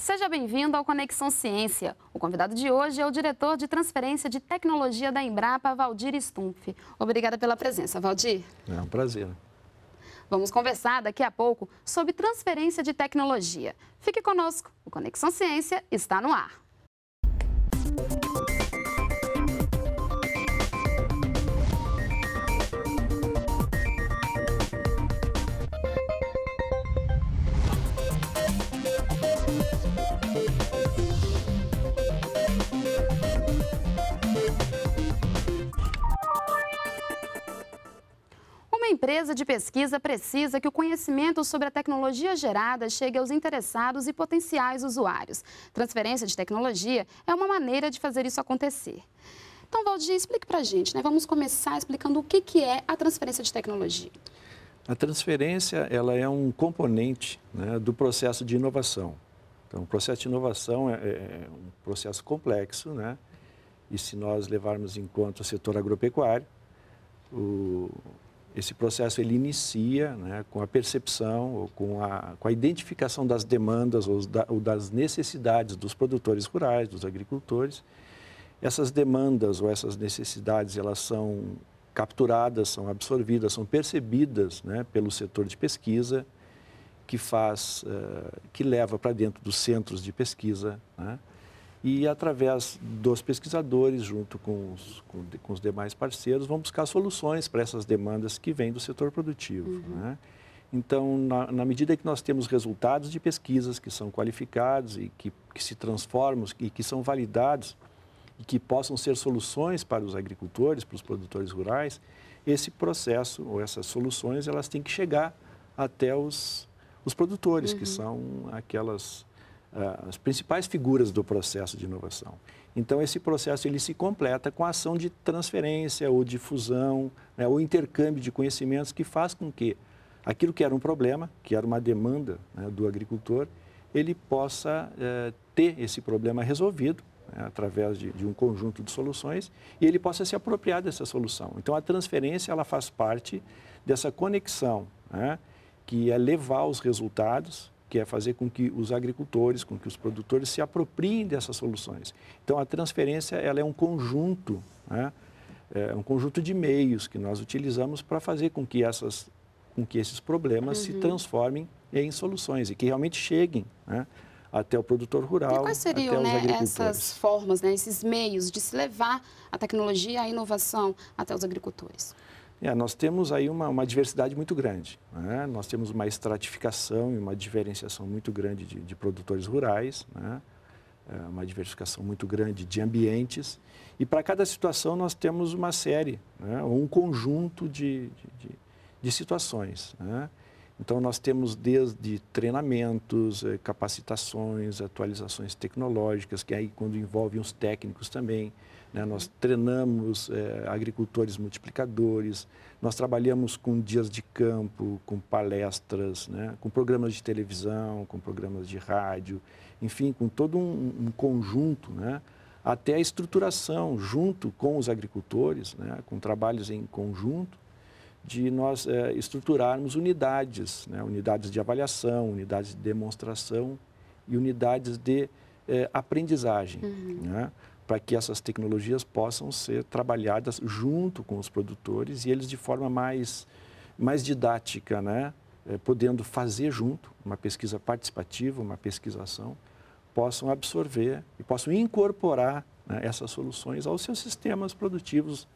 Seja bem-vindo ao Conexão Ciência. O convidado de hoje é o diretor de transferência de tecnologia da Embrapa, Valdir Stumpf. Obrigada pela presença, Valdir. É um prazer. Vamos conversar daqui a pouco sobre transferência de tecnologia. Fique conosco, o Conexão Ciência está no ar. empresa de pesquisa precisa que o conhecimento sobre a tecnologia gerada chegue aos interessados e potenciais usuários. Transferência de tecnologia é uma maneira de fazer isso acontecer. Então, Valdir, explique para a gente, né? Vamos começar explicando o que, que é a transferência de tecnologia. A transferência, ela é um componente né, do processo de inovação. Então, o processo de inovação é, é, é um processo complexo, né? E se nós levarmos em conta o setor agropecuário, o, esse processo ele inicia né, com a percepção, ou com, a, com a identificação das demandas ou, da, ou das necessidades dos produtores rurais, dos agricultores. Essas demandas ou essas necessidades elas são capturadas, são absorvidas, são percebidas né, pelo setor de pesquisa, que faz, uh, que leva para dentro dos centros de pesquisa, né, e, através dos pesquisadores, junto com os, com, com os demais parceiros, vão buscar soluções para essas demandas que vêm do setor produtivo. Uhum. Né? Então, na, na, medida que nós temos resultados de pesquisas que são qualificados e que, que se transformam e que são validados e que possam ser soluções para os agricultores, para os produtores rurais, esse processo ou essas soluções elas têm que chegar até os, os produtores, uhum. que são aquelas as principais figuras do processo de inovação. Então, esse processo ele se completa com a ação de transferência ou difusão né, ou intercâmbio de conhecimentos que faz com que aquilo que era um problema, que era uma demanda né, do agricultor, ele possa eh, ter esse problema resolvido né, através de, de, um conjunto de soluções e ele possa se apropriar dessa solução. Então, a transferência ela faz parte dessa conexão, né, que é levar os resultados que é fazer com que os agricultores, com que os produtores se apropriem dessas soluções. Então, a transferência ela é um conjunto, né? é um conjunto de meios que nós utilizamos para fazer com que, essas, com que esses problemas uhum. se transformem em soluções e que realmente cheguem né? até o produtor rural. E quais seriam né, essas formas, né, esses meios de se levar a tecnologia a inovação até os agricultores? É, nós temos aí uma, uma diversidade muito grande. Né? Nós temos uma estratificação e uma diferenciação muito grande de, de produtores rurais, né? é uma diversificação muito grande de ambientes. E para cada situação nós temos uma série, né? ou um conjunto de, de, de, de situações. Né? Então nós temos desde treinamentos, eh, capacitações, atualizações tecnológicas, que aí quando envolvem os técnicos também, né? Nós treinamos é, agricultores multiplicadores, nós trabalhamos com dias de campo, com palestras, né? com programas de televisão, com programas de rádio, enfim, com todo um, um conjunto, né? até a estruturação junto com os agricultores, né? com trabalhos em conjunto, de nós é, estruturarmos unidades, né? unidades de avaliação, unidades de demonstração e unidades de é, aprendizagem. Uhum. Né? para que essas tecnologias possam ser trabalhadas junto com os produtores e eles de forma mais, mais didática, né? É, podendo fazer junto uma pesquisa participativa, uma pesquisação, possam absorver e possam incorporar né, essas soluções aos seus sistemas produtivos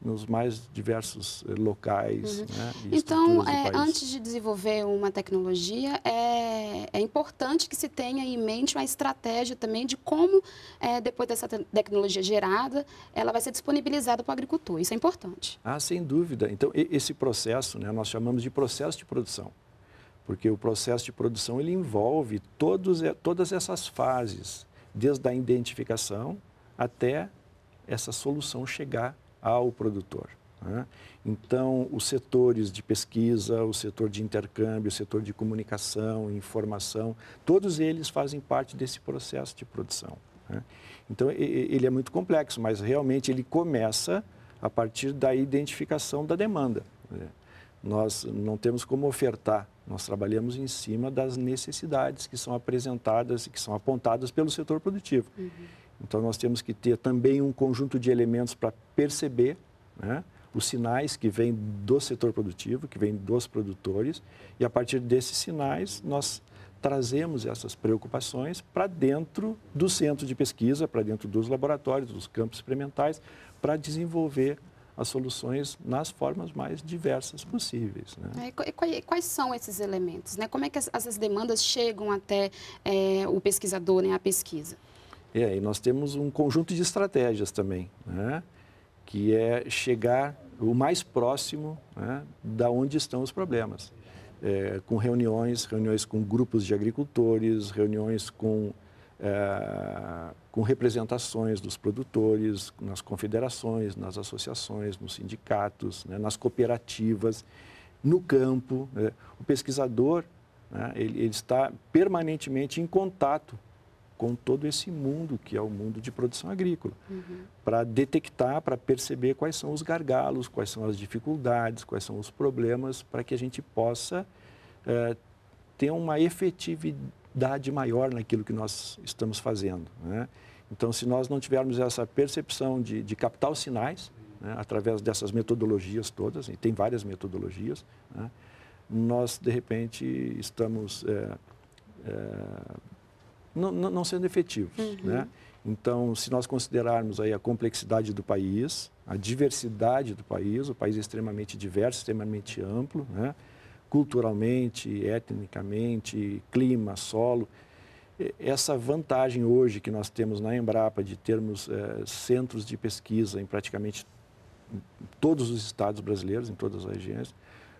nos mais diversos eh, locais. Uhum. Né, então, é, antes de desenvolver uma tecnologia, é, é, importante que se tenha em mente uma estratégia também de como, é, depois dessa tecnologia gerada, ela vai ser disponibilizada para o agricultor. Isso é importante. Ah, sem dúvida. Então, esse processo, né, nós chamamos de processo de produção, porque o processo de produção ele envolve todos, eh, todas essas fases, desde a identificação até essa solução chegar ao produtor. Né? Então, os setores de pesquisa, o setor de intercâmbio, o setor de comunicação, informação, todos eles fazem parte desse processo de produção. Né? Então, ele é muito complexo, mas realmente ele começa a partir da identificação da demanda. Né? Nós não temos como ofertar, nós trabalhamos em cima das necessidades que são apresentadas e que são apontadas pelo setor produtivo. Uhum. Então, nós temos que ter também um conjunto de elementos para perceber né, os sinais que vêm do setor produtivo, que vêm dos produtores, e a partir desses sinais, nós trazemos essas preocupações para dentro do centro de pesquisa, para dentro dos laboratórios, dos campos experimentais, para desenvolver as soluções nas formas mais diversas possíveis. Né? É, e quais são esses elementos? Né? Como é que essas demandas chegam até é, o pesquisador, né, a pesquisa? É, e nós temos um conjunto de estratégias também, né? que é chegar o mais próximo né, da onde estão os problemas. É, com reuniões, reuniões com grupos de agricultores, reuniões com, é, com representações dos produtores, nas confederações, nas associações, nos sindicatos, né, nas cooperativas, no campo. Né. O pesquisador né, ele, ele está permanentemente em contato com todo esse mundo que é o mundo de produção agrícola, uhum. para detectar, para perceber quais são os gargalos, quais são as dificuldades, quais são os problemas, para que a gente possa eh, ter uma efetividade maior naquilo que nós estamos fazendo. Né? Então, se nós não tivermos essa percepção de, de captar os sinais, né, através dessas metodologias todas, e tem várias metodologias, né, nós, de repente, estamos é, é, não, não sendo efetivos. Uhum. Né? Então, se nós considerarmos aí a complexidade do país, a diversidade do país, o país é extremamente diverso, extremamente amplo, né? culturalmente, etnicamente, clima, solo, essa vantagem hoje que nós temos na Embrapa de termos eh, centros de pesquisa em praticamente todos os estados brasileiros, em todas as regiões,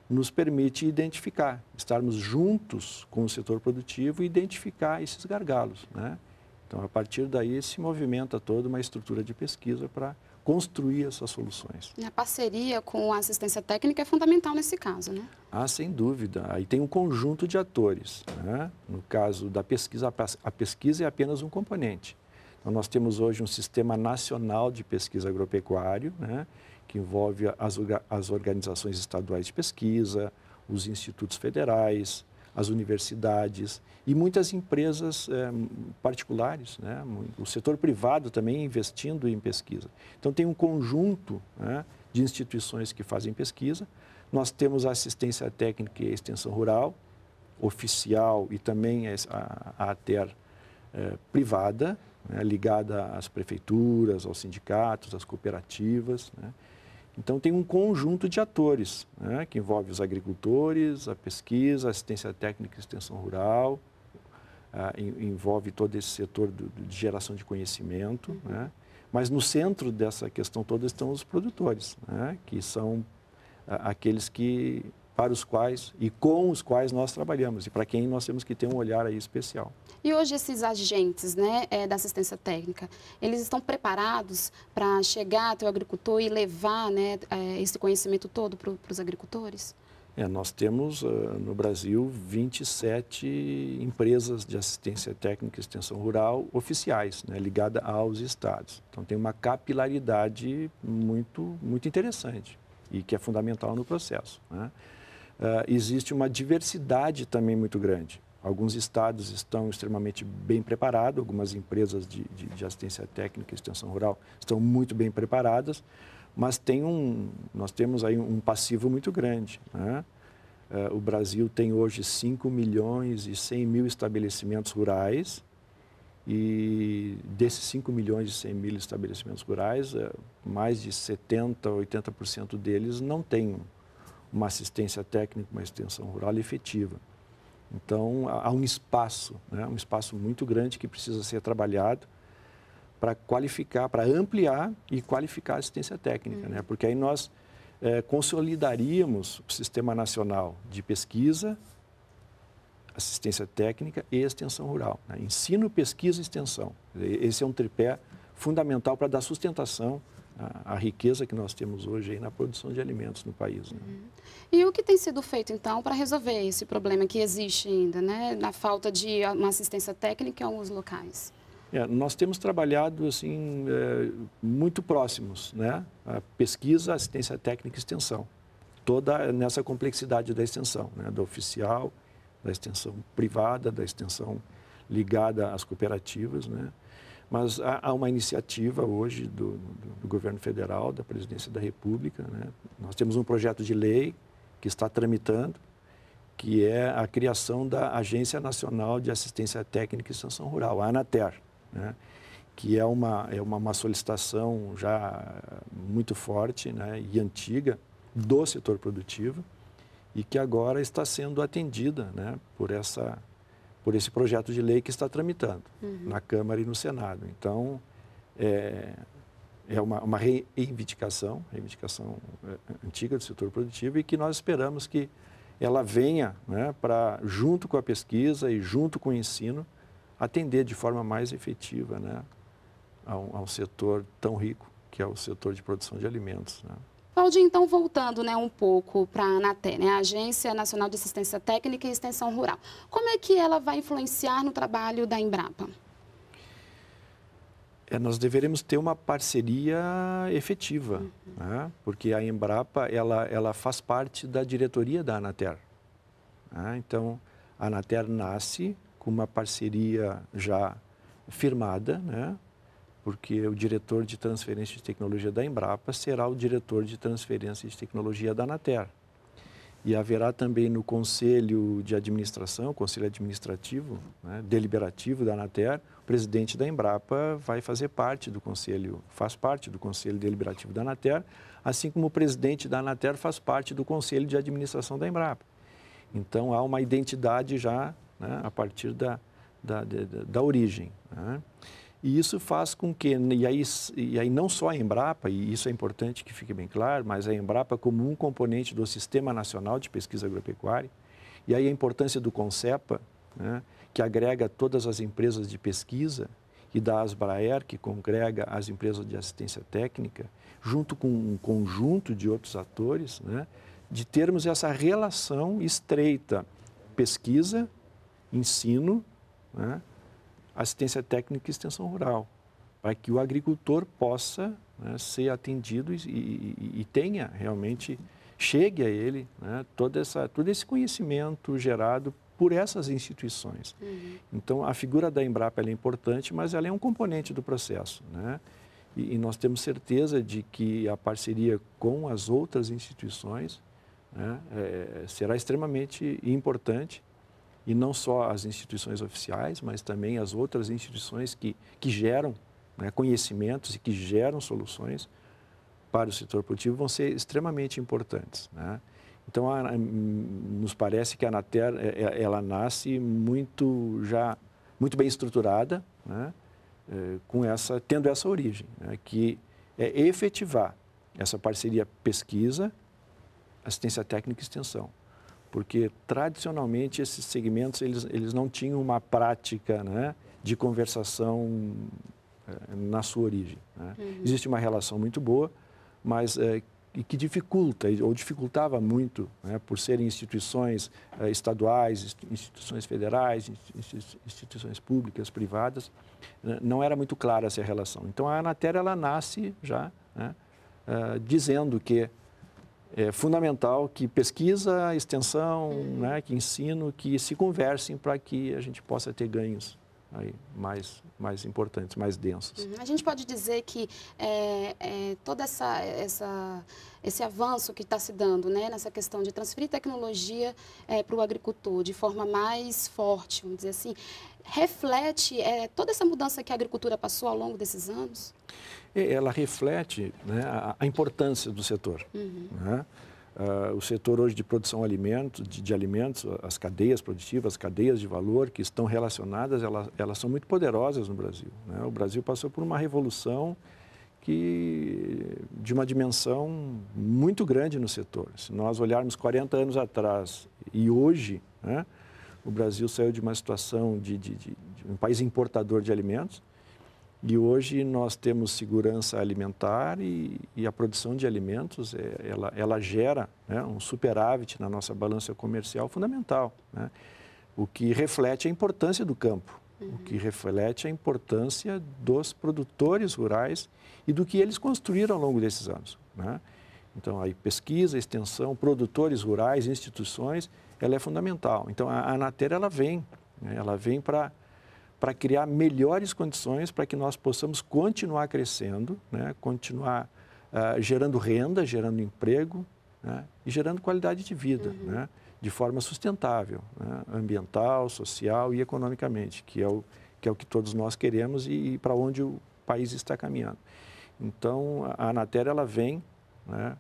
nos permite identificar, estarmos juntos com o setor produtivo e identificar esses gargalos. Né? Então, a partir daí, se movimenta toda uma estrutura de pesquisa para construir essas soluções. E a parceria com a assistência técnica é fundamental nesse caso, né? Ah, sem dúvida. Aí tem um conjunto de atores. Né? No caso da pesquisa, a pesquisa é apenas um componente. Então, nós temos hoje um sistema nacional de pesquisa agropecuário, né? que envolve as, as organizações estaduais de pesquisa, os institutos federais, as universidades e muitas empresas eh, particulares, né? o setor privado também investindo em pesquisa. Então, tem um conjunto né, de instituições que fazem pesquisa. Nós temos a assistência técnica e a extensão rural, oficial e também a, a ATER eh, privada, né, ligada às prefeituras, aos sindicatos, às cooperativas. Né? Então, tem um conjunto de atores, né, que envolve os agricultores, a pesquisa, a assistência técnica e extensão rural, ah, em, envolve todo esse setor do, de geração de conhecimento. Uhum. Né? Mas no centro dessa questão toda estão os produtores, né? que são ah, aqueles que para os quais e com os quais nós trabalhamos e para quem nós temos que ter um olhar aí especial. E hoje esses agentes né, é, da assistência técnica, eles estão preparados para chegar até o agricultor e levar né, é, esse conhecimento todo para os agricultores? É, nós temos uh, no Brasil 27 empresas de assistência técnica e extensão rural oficiais, né, ligada aos estados. Então tem uma capilaridade muito, muito interessante e que é fundamental no processo. Né? Eh, existe uma diversidade também muito grande. Alguns estados estão extremamente bem preparados, algumas empresas de, de, de assistência técnica e extensão rural estão muito bem preparadas, mas tem um, nós temos aí um passivo muito grande. Né? Uh, o Brasil tem hoje 5 milhões e 100 mil estabelecimentos rurais e desses 5 milhões e 100 mil estabelecimentos rurais, uh, mais de 70, 80% deles não têm uma assistência técnica, uma extensão rural efetiva. Então, há um espaço, né, um espaço muito grande que precisa ser trabalhado para qualificar, para ampliar e qualificar a assistência técnica, né? Uhum. porque aí nós é, consolidaríamos o Sistema Nacional de Pesquisa, Assistência Técnica e Extensão Rural. Né? Ensino, pesquisa e extensão. Esse é um tripé fundamental para dar sustentação a, riqueza que nós temos hoje aí na produção de alimentos no país. Né? E o que tem sido feito, então, para resolver esse problema que existe ainda, né, na falta de uma assistência técnica em alguns locais? É, nós temos trabalhado assim é, muito próximos, né? A pesquisa, assistência técnica e extensão, toda nessa complexidade da extensão, né? da oficial, da extensão privada, da extensão ligada às cooperativas, né? Mas há, uma iniciativa hoje do, do, do governo federal, da presidência da República. Né? Nós temos um projeto de lei que está tramitando, que é a criação da Agência Nacional de Assistência Técnica e Extensão Rural, a Anater, né? que é, uma, é uma, uma solicitação já muito forte né? e antiga do setor produtivo e que agora está sendo atendida né? por essa por esse projeto de lei que está tramitando uhum. na Câmara e no Senado. Então, é, é uma, uma, reivindicação, reivindicação é, antiga do setor produtivo e que nós esperamos que ela venha né, para, junto com a pesquisa e junto com o ensino, atender de forma mais efetiva né, a, um, a um setor tão rico que é o setor de produção de alimentos. Né. Claudia, então, voltando né, um pouco para a ANATE, né, a Agência Nacional de Assistência Técnica e Extensão Rural, como é que ela vai influenciar no trabalho da Embrapa? É, nós deveremos ter uma parceria efetiva, uhum. né, porque a Embrapa ela, ela faz parte da diretoria da Anater. Né, então, a Anater nasce com uma parceria já firmada, né, porque o diretor de transferência de tecnologia da Embrapa será o diretor de transferência de tecnologia da Anater. E haverá também no conselho de administração, conselho administrativo, né, deliberativo da Anater, o presidente da Embrapa vai fazer parte do conselho, faz parte do conselho deliberativo da Anater, assim como o presidente da Anater faz parte do conselho de administração da Embrapa. Então há uma identidade já né, a partir da, da, da, da origem. Né? E isso faz com que, e aí, e aí não só a Embrapa, e isso é importante que fique bem claro, mas a Embrapa como um componente do Sistema Nacional de Pesquisa Agropecuária, e aí a importância do CONCEPA, né, que agrega todas as empresas de pesquisa, e da Asbraer, que congrega as empresas de assistência técnica, junto com um conjunto de outros atores, né, de termos essa relação estreita pesquisa, ensino, né, assistência técnica e extensão rural, para que o agricultor possa né, ser atendido e, e, e, tenha realmente, chegue a ele né, toda essa, todo esse conhecimento gerado por essas instituições. Uhum. Então, a figura da Embrapa é importante, mas ela é um componente do processo. Né? E, e, nós temos certeza de que a parceria com as outras instituições né, é, será extremamente importante e não só as instituições oficiais, mas também as outras instituições que, que geram né, conhecimentos e que geram soluções para o setor produtivo vão ser extremamente importantes. Né? Então, a, nos parece que a Anater é, é, ela nasce muito já muito bem estruturada, né? É, com essa tendo essa origem, né? que é efetivar essa parceria pesquisa, assistência técnica e extensão porque tradicionalmente esses segmentos eles, eles não tinham uma prática né, de conversação eh, na sua origem. Né? Uhum. Existe uma relação muito boa, mas é, que dificulta ou dificultava muito, né, por serem instituições é, estaduais, instituições federais, instituições públicas, privadas, né, não era muito clara essa relação. Então a Anatéria ela nasce já né, é, dizendo que é fundamental que pesquisa, extensão, né, que ensino, que se conversem para que a gente possa ter ganhos aí mais, mais importantes, mais densos Uhum. A gente pode dizer que é, é, toda essa, essa esse avanço que está se dando né, nessa questão de transferir tecnologia é, para o agricultor de forma mais forte, vamos dizer assim, reflete é, toda essa mudança que a agricultura passou ao longo desses anos? É, ela reflete né, a, a, importância do setor. Uhum. Né? Uh, o setor hoje de produção alimento, de, de, alimentos, as cadeias produtivas, as cadeias de valor que estão relacionadas, elas, elas são muito poderosas no Brasil. Né? O Brasil passou por uma revolução que, de uma dimensão muito grande no setor. Se nós olharmos 40 anos atrás e hoje, né, o Brasil saiu de uma situação de, de, de um país importador de alimentos e hoje nós temos segurança alimentar e, e a produção de alimentos, é, ela, ela gera né, um superávit na nossa balança comercial fundamental, né? o que reflete a importância do campo, uhum. o que reflete a importância dos produtores rurais e do que eles construíram ao longo desses anos. Né? Então, aí pesquisa, extensão, produtores rurais, instituições, ela é fundamental. Então, a, a ela vem, né, ela vem para para criar melhores condições para que nós possamos continuar crescendo, né? continuar uh, gerando renda, gerando emprego né? e gerando qualidade de vida, uhum. né? de forma sustentável, né, ambiental, social e economicamente, que é o que, é o que todos nós queremos e, e para onde o país está caminhando. Então, a Anatel ela vem né,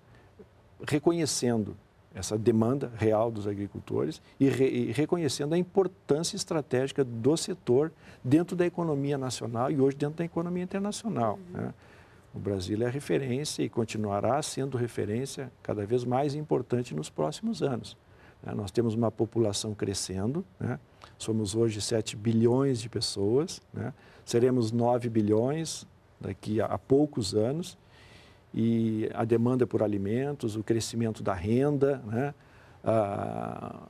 reconhecendo essa demanda real dos agricultores e, re, e, reconhecendo a importância estratégica do setor dentro da economia nacional e hoje dentro da economia internacional. Uhum. Né? O Brasil é referência e continuará sendo referência cada vez mais importante nos próximos anos. Né? Nós temos uma população crescendo, né? somos hoje 7 bilhões de pessoas, né? seremos 9 bilhões daqui a, a poucos anos e a demanda por alimentos, o crescimento da renda, né? Ah,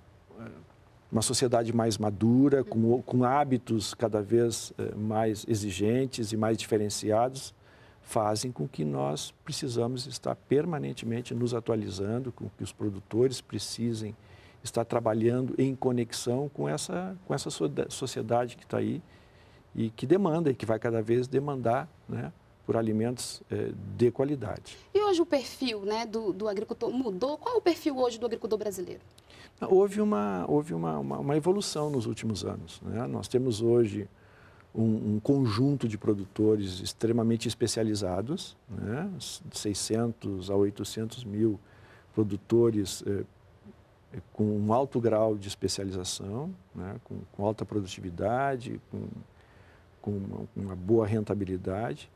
uma sociedade mais madura, com, com hábitos cada vez eh, mais exigentes e mais diferenciados, fazem com que nós precisamos estar permanentemente nos atualizando, com que os produtores precisem estar trabalhando em conexão com essa, com essa sociedade que está aí e que demanda e que vai cada vez demandar né, por alimentos eh, de qualidade. E hoje o perfil né, do, do, agricultor mudou? Qual é o perfil hoje do agricultor brasileiro? Houve uma, houve uma, uma, uma evolução nos últimos anos. Né? Nós temos hoje um, um, conjunto de produtores extremamente especializados, né? 600 a 800 mil produtores eh, eh, com um alto grau de especialização, né? com, com alta produtividade, com com uma, boa rentabilidade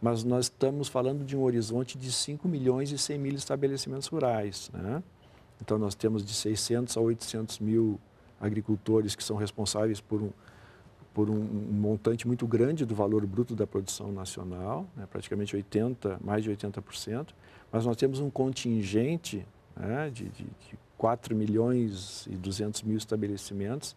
mas nós estamos falando de um horizonte de 5 milhões e 100 mil estabelecimentos rurais. Né? Então, nós temos de 600 a 800 mil agricultores que são responsáveis por um, por um, montante muito grande do valor bruto da produção nacional, né? praticamente 80, mais de 80%, mas nós temos um contingente né? de, de, de 4 milhões e 200 mil estabelecimentos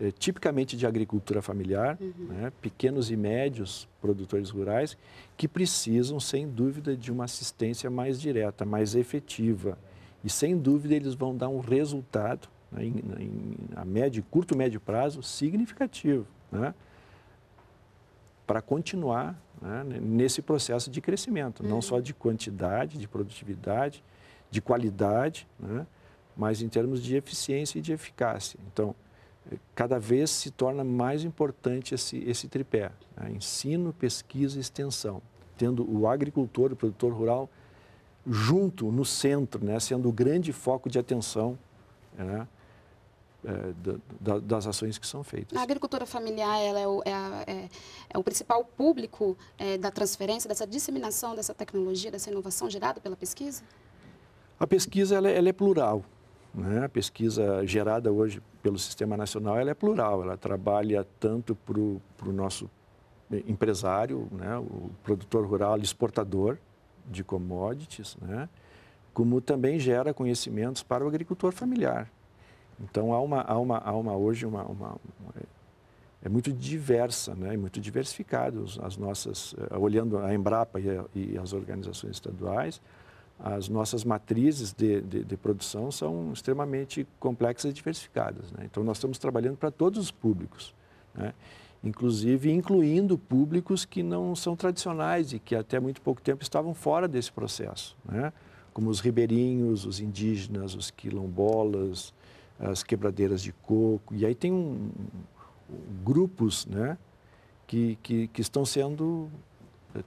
eh, tipicamente de agricultura familiar, uhum. né, pequenos e médios produtores rurais, que precisam, sem dúvida, de uma assistência mais direta, mais efetiva. E, sem dúvida, eles vão dar um resultado, né, em, em, a médio, curto e médio prazo, significativo, né, para continuar né, nesse processo de crescimento, uhum. não só de quantidade, de produtividade, de qualidade, né, mas em termos de eficiência e de eficácia. Então, cada vez se torna mais importante esse, esse tripé: né? ensino, pesquisa e extensão, tendo o agricultor, o produtor rural, junto no centro, né? sendo o grande foco de atenção. Né? É, da, da, das ações que são feitas. A agricultura familiar ela é, o, é, a, é, é o principal público é, da transferência, dessa disseminação dessa tecnologia, dessa inovação gerada pela pesquisa? A pesquisa ela, é, ela é plural. Né? A pesquisa gerada hoje pelo Sistema Nacional, ela é plural, ela trabalha tanto para o nosso empresário, né, o produtor rural, exportador de commodities, né, como também gera conhecimentos para o agricultor familiar. Então, há uma, há uma, há uma hoje, uma, uma, uma é, é muito diversa, né, é muito diversificado as nossas, eh, olhando a Embrapa e, a, e as organizações estaduais, as nossas matrizes de, de, de produção são extremamente complexas e diversificadas. Né? Então, nós estamos trabalhando para todos os públicos, né? inclusive incluindo públicos que não são tradicionais e que até muito pouco tempo estavam fora desse processo, né? como os ribeirinhos, os indígenas, os quilombolas, as quebradeiras de coco. E aí tem um, um, grupos né? que, que, que estão sendo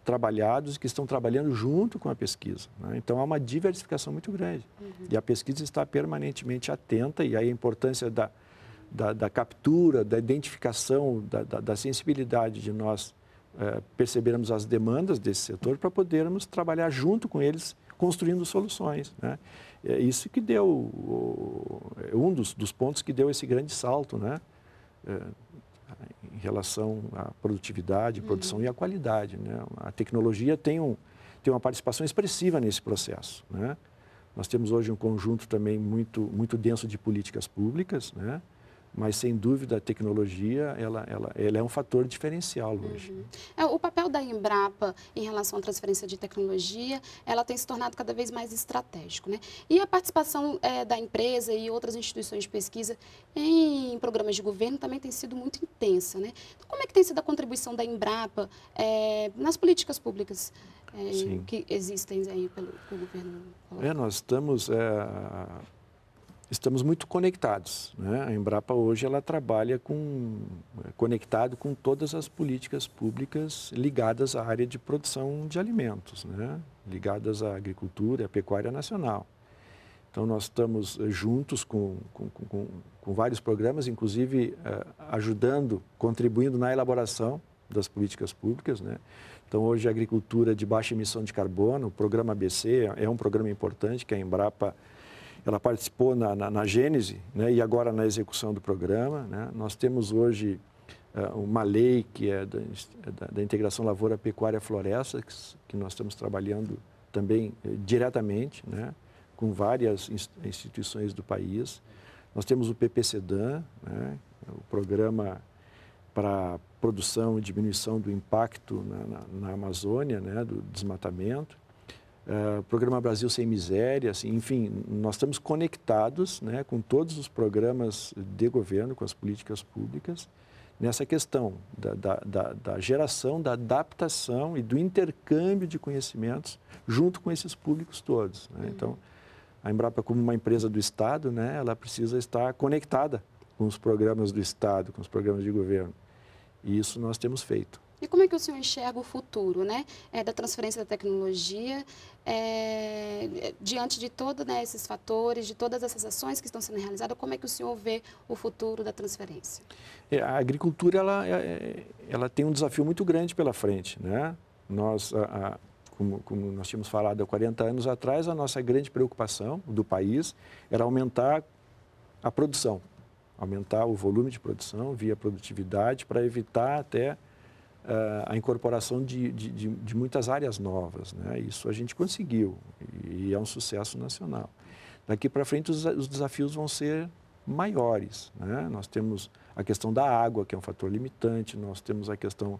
trabalhados que estão trabalhando junto com a pesquisa. Né? Então, há uma diversificação muito grande. Uhum. E a pesquisa está permanentemente atenta, e aí a importância da, da, da captura, da identificação, da, da, da sensibilidade de nós é, percebermos as demandas desse setor para podermos trabalhar junto com eles, construindo soluções. Né? É isso que deu, é um dos, dos pontos que deu esse grande salto, né? É, relação à produtividade, uhum. produção e à qualidade. Né? A tecnologia tem, um, tem uma participação expressiva nesse processo. Né? Nós temos hoje um conjunto também muito, muito denso de políticas públicas, né? mas sem dúvida a tecnologia ela, ela, ela é um fator diferencial uhum. hoje. Uhum. É, o papel da Embrapa em relação à transferência de tecnologia, ela tem se tornado cada vez mais estratégico. Né? E a participação é, da empresa e outras instituições de pesquisa em programas de governo também tem sido muito intensa. Né? Então, como é que tem sido a contribuição da Embrapa é, nas políticas públicas é, que existem aí pelo, pelo governo? É, nós estamos é, estamos muito conectados. Né? A Embrapa hoje ela trabalha com, é, conectado com todas as políticas públicas ligadas à área de produção de alimentos, né? ligadas à agricultura e à pecuária nacional. Então, nós estamos eh, juntos com, com, com, com vários programas, inclusive eh, ajudando, contribuindo na elaboração das políticas públicas. Né? Então, hoje, a agricultura de baixa emissão de carbono, o programa ABC é um programa importante que a Embrapa ela participou na, na, na Gênese né, e agora na execução do programa. Né? Nós temos hoje uh, uma lei que é da, é da, da integração lavoura pecuária floresta, que, que, nós estamos trabalhando também eh, diretamente né, com várias instituições do país. Nós temos o PPCDAN, né, o programa para produção e diminuição do impacto na, na Amazônia, né, do desmatamento. Uh, programa Brasil Sem Miséria, assim, enfim, nós estamos conectados né, com todos os programas de governo, com as políticas públicas, nessa questão da, da, da, da geração, da adaptação e do intercâmbio de conhecimentos junto com esses públicos todos. Né? Uhum. Então, a Embrapa, como uma empresa do Estado, né, ela precisa estar conectada com os programas do Estado, com os programas de governo. E isso nós temos feito. E como é que o senhor enxerga o futuro né, é, da transferência da tecnologia é, é diante de todos né, esses fatores, de todas essas ações que estão sendo realizadas? Como é que o senhor vê o futuro da transferência? É, a agricultura ela, é, ela tem um desafio muito grande pela frente. Né? Nós, a, a, como, como nós tínhamos falado há 40 anos atrás, a nossa grande preocupação do país era aumentar a produção, aumentar o volume de produção via produtividade para evitar até eh, a incorporação de, de, de, muitas áreas novas. Né? Isso a gente conseguiu e é um sucesso nacional. Daqui para frente, os, os, desafios vão ser maiores. Né? Nós temos a questão da água, que é um fator limitante, nós temos a questão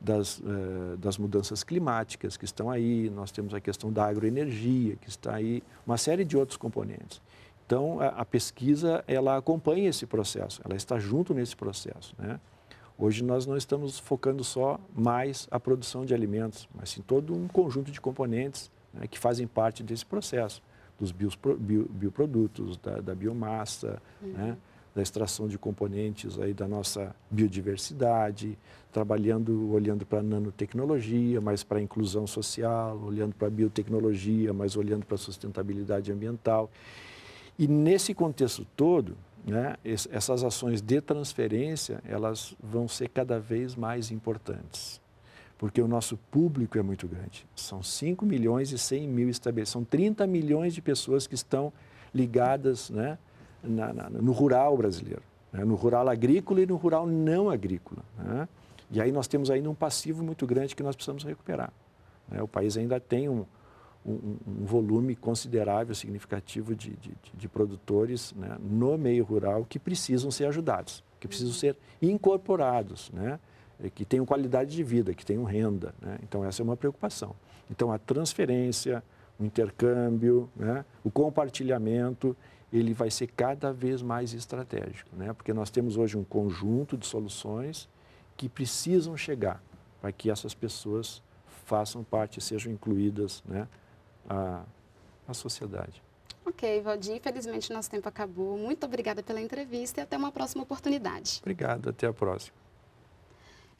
das, eh, das mudanças climáticas que estão aí, nós temos a questão da agroenergia que está aí, uma série de outros componentes. Então, a, a pesquisa, ela acompanha esse processo, ela está junto nesse processo, né? Hoje nós não estamos focando só mais a produção de alimentos, mas sim todo um conjunto de componentes né, que fazem parte desse processo, dos bios, bio, bioprodutos, da, da biomassa, uhum. né, da extração de componentes aí da nossa biodiversidade, trabalhando, olhando para a nanotecnologia, mas para a inclusão social, olhando para a biotecnologia, mas olhando para a sustentabilidade ambiental. E nesse contexto todo, né, essas ações de transferência elas vão ser cada vez mais importantes, porque o nosso público é muito grande. São 5 milhões e 100 mil estabelecidos são 30 milhões de pessoas que estão ligadas né, na, na, no rural brasileiro, né, no rural agrícola e no rural não agrícola. Né? E aí nós temos ainda um passivo muito grande que nós precisamos recuperar. Né? O país ainda tem um, um, um volume considerável, significativo de, de, de produtores né, no meio rural que precisam ser ajudados, que precisam ser incorporados, né, que tenham qualidade de vida, que tenham renda. Né? Então, essa é uma preocupação. Então, a transferência, o intercâmbio, né, o compartilhamento, ele vai ser cada vez mais estratégico, né? porque nós temos hoje um conjunto de soluções que precisam chegar para que essas pessoas façam parte, sejam incluídas, né? a, a sociedade. Ok, Valdir, infelizmente nosso tempo acabou. Muito obrigada pela entrevista e até uma próxima oportunidade. Obrigado, até a próxima.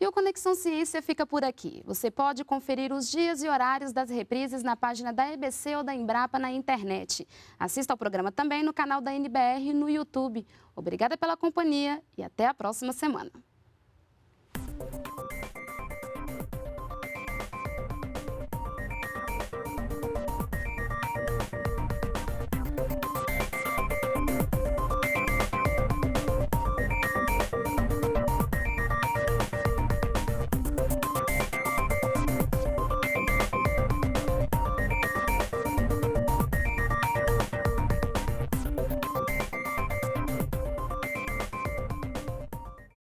E o Conexão Ciência fica por aqui. Você pode conferir os dias e horários das reprises na página da EBC ou da Embrapa na internet. Assista ao programa também no canal da NBR no YouTube. Obrigada pela companhia e até a próxima semana.